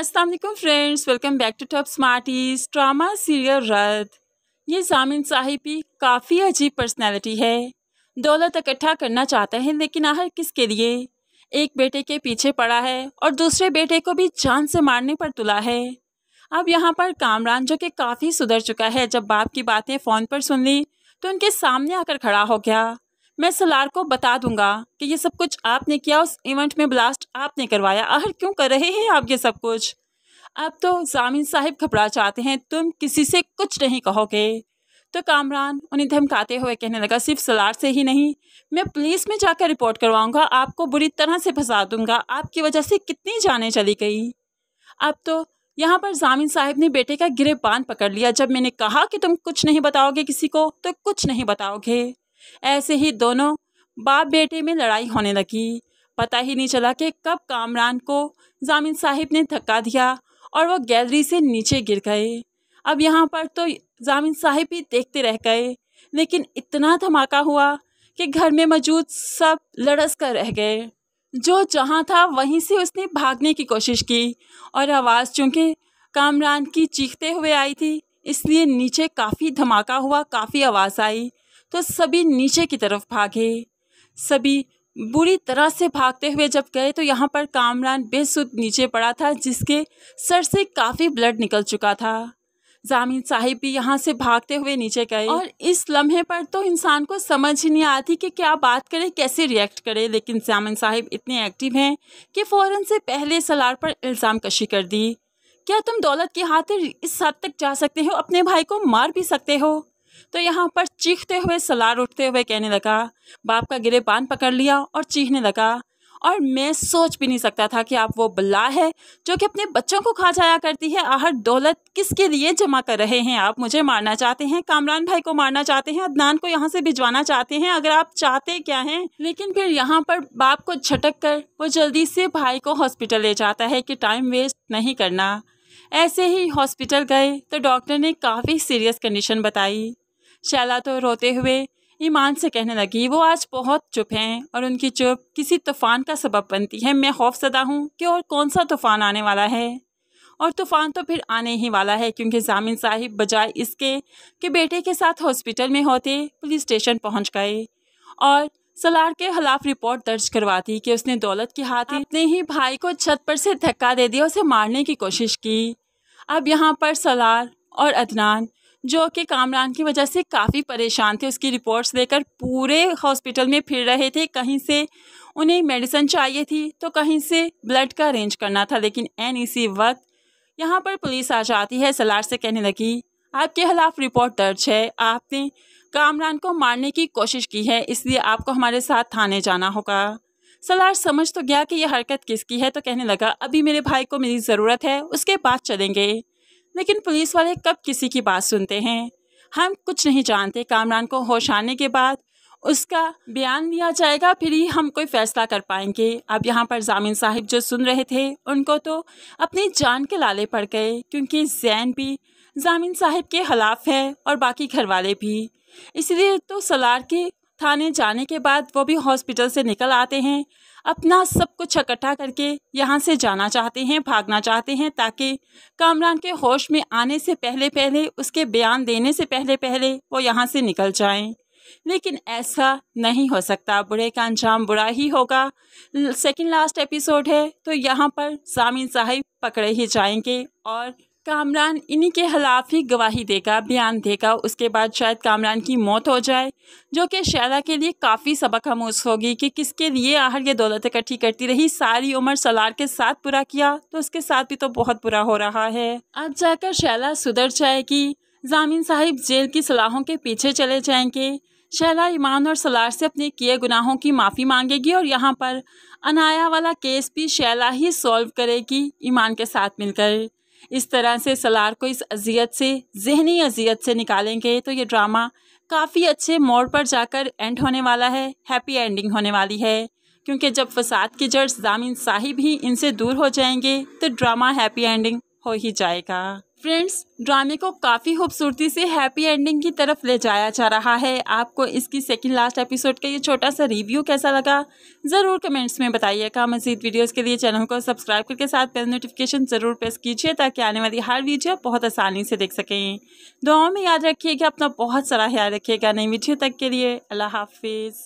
अस्सलाम वालेकुम friends welcome back to top smarties drama serial रद ये जामिन साहिब की काफ़ी अजीब पर्सनैलिटी है दौलत इकट्ठा करना चाहता है लेकिन आखिर किसके लिए एक बेटे के पीछे पड़ा है और दूसरे बेटे को भी जान से मारने पर तुला है अब यहाँ पर कामरान जो कि काफ़ी सुधर चुका है जब बाप की बातें फ़ोन पर सुन ली तो उनके सामने आकर खड़ा हो गया मैं सलार को बता दूंगा कि ये सब कुछ आपने किया उस इवेंट में ब्लास्ट आपने करवाया आखिर क्यों कर रहे हैं आप ये सब कुछ अब तो जामिन साहिब घबरा चाहते हैं तुम किसी से कुछ नहीं कहोगे तो कामरान उन्हें धमकाते हुए कहने लगा सिर्फ सलार से ही नहीं मैं पुलिस में जाकर रिपोर्ट करवाऊंगा आपको बुरी तरह से फंसा दूंगा आपकी वजह से कितनी जानें चली गई अब तो यहाँ पर जामिन साहब ने बेटे का गिरे पकड़ लिया जब मैंने कहा कि तुम कुछ नहीं बताओगे किसी को तो कुछ नहीं बताओगे ऐसे ही दोनों बाप बेटे में लड़ाई होने लगी पता ही नहीं चला कि कब कामरान को जामिन साहिब ने धक्का दिया और वो गैलरी से नीचे गिर गए अब यहाँ पर तो जामिन साहिब भी देखते रह गए लेकिन इतना धमाका हुआ कि घर में मौजूद सब लड़स कर रह गए जो जहाँ था वहीं से उसने भागने की कोशिश की और आवाज़ चूँकि कामरान की चीखते हुए आई थी इसलिए नीचे काफ़ी धमाका हुआ काफ़ी आवाज़ आई तो सभी नीचे की तरफ भागे सभी बुरी तरह से भागते हुए जब गए तो यहाँ पर कामरान बेसुध नीचे पड़ा था जिसके सर से काफ़ी ब्लड निकल चुका था जामीन साहिब भी यहाँ से भागते हुए नीचे गए और इस लम्हे पर तो इंसान को समझ ही नहीं आती कि क्या बात करे कैसे रिएक्ट करे लेकिन जामिन साहिब इतने एक्टिव हैं कि फ़ौरन से पहले सलार पर इल्ज़ाम कशी कर दी क्या तुम दौलत के हाथ इस हद तक जा सकते हो अपने भाई को मार भी सकते हो तो यहाँ पर चीखते हुए सलार उठते हुए कहने लगा बाप का गिरे पान पकड़ लिया और चीखने लगा और मैं सोच भी नहीं सकता था कि आप वो बल्ला है जो कि अपने बच्चों को खा जाया करती है आहर दौलत किसके लिए जमा कर रहे हैं आप मुझे मारना चाहते हैं कामरान भाई को मारना चाहते हैं अदनान को यहाँ से भिजवाना चाहते हैं अगर आप चाहते क्या हैं लेकिन फिर यहाँ पर बाप को झटक कर वो जल्दी से भाई को हॉस्पिटल ले जाता है कि टाइम वेस्ट नहीं करना ऐसे ही हॉस्पिटल गए तो डॉक्टर ने काफ़ी सीरियस कंडीशन बताई शैला तो रोते हुए ईमान से कहने लगी वो आज बहुत चुप हैं और उनकी चुप किसी तूफ़ान का सबब बनती है मैं खौफजदा हूँ कि और कौन सा तूफ़ान आने वाला है और तूफ़ान तो फिर आने ही वाला है क्योंकि जामिन साहिब बजाय इसके कि बेटे के साथ हॉस्पिटल में होते पुलिस स्टेशन पहुँच गए और सलार के खिलाफ रिपोर्ट दर्ज करवाती कि उसने दौलत के हाथ अपने ही भाई को छत पर से धक्का दे दिया उसे मारने की कोशिश की अब यहाँ पर सलार और अदनान जो कि कामरान की वजह से काफ़ी परेशान थे उसकी रिपोर्ट्स देकर पूरे हॉस्पिटल में फिर रहे थे कहीं से उन्हें मेडिसिन चाहिए थी तो कहीं से ब्लड का अरेंज करना था लेकिन एन इसी वक्त यहाँ पर पुलिस आ जाती है सलार से कहने लगी आपके खिलाफ रिपोर्ट दर्ज है आपने कामरान को मारने की कोशिश की है इसलिए आपको हमारे साथ थाने जाना होगा सलार समझ तो गया कि यह हरकत किसकी है तो कहने लगा अभी मेरे भाई को मेरी ज़रूरत है उसके बाद चलेंगे लेकिन पुलिस वाले कब किसी की बात सुनते हैं हम कुछ नहीं जानते कामरान को होश आने के बाद उसका बयान लिया जाएगा फिर ही हम कोई फैसला कर पाएंगे अब यहाँ पर जामिन साहब जो सुन रहे थे उनको तो अपनी जान के लाले पड़ गए क्योंकि जैन भी जामिन साहिब के खिलाफ है और बाकी घर वाले भी इसलिए तो सलार के थाने जाने के बाद वो भी हॉस्पिटल से निकल आते हैं अपना सब कुछ इकट्ठा करके यहाँ से जाना चाहते हैं भागना चाहते हैं ताकि कामरान के होश में आने से पहले पहले उसके बयान देने से पहले पहले वो यहाँ से निकल जाएं लेकिन ऐसा नहीं हो सकता बुरे का अंजाम बुरा ही होगा सेकंड लास्ट एपिसोड है तो यहाँ पर सामिन साहिब पकड़े ही जाएंगे और कामरान इन्हीं के खिलाफ ही गवाही देगा बयान देगा उसके बाद शायद कामरान की मौत हो जाए जो कि शहरा के लिए काफ़ी सबक हमूस होगी कि किसके लिए आहर ये दौलत इकट्ठी करती रही सारी उम्र सलार के साथ बुरा किया तो उसके साथ भी तो बहुत बुरा हो रहा है अब जाकर शैला सुधर जाएगी जामिन साहिब जेल की सलाहों के पीछे चले जाएंगे शैला ईमान और सलार से अपने किए गुनाहों की माफ़ी मांगेगी और यहाँ पर अनाया वाला केस भी शैला ही सॉल्व करेगी ईमान के साथ मिलकर इस तरह से सलार को इस अजियत से जहनी अजियत से निकालेंगे तो ये ड्रामा काफ़ी अच्छे मोड़ पर जाकर एंड होने वाला है हैप्पी एंडिंग होने वाली है क्योंकि जब फसाद की जड़ जामिन साहिब ही इनसे दूर हो जाएंगे तो ड्रामा हैप्पी एंडिंग हो ही जाएगा फ्रेंड्स ड्रामे को काफ़ी खूबसूरती से हैप्पी एंडिंग की तरफ ले जाया जा रहा है आपको इसकी सेकंड लास्ट एपिसोड का ये छोटा सा रिव्यू कैसा लगा ज़रूर कमेंट्स में बताइएगा मजीद वीडियोस के लिए चैनल को सब्सक्राइब करके साथ बेल नोटिफिकेशन ज़रूर प्रेस कीजिए ताकि आने वाली हर वीडियो बहुत आसानी से देख सकें दुआओं में याद रखिएगा अपना बहुत सारा ख्याल रखिएगा नई वीडियो तक के लिए अल्लाह हाफिज़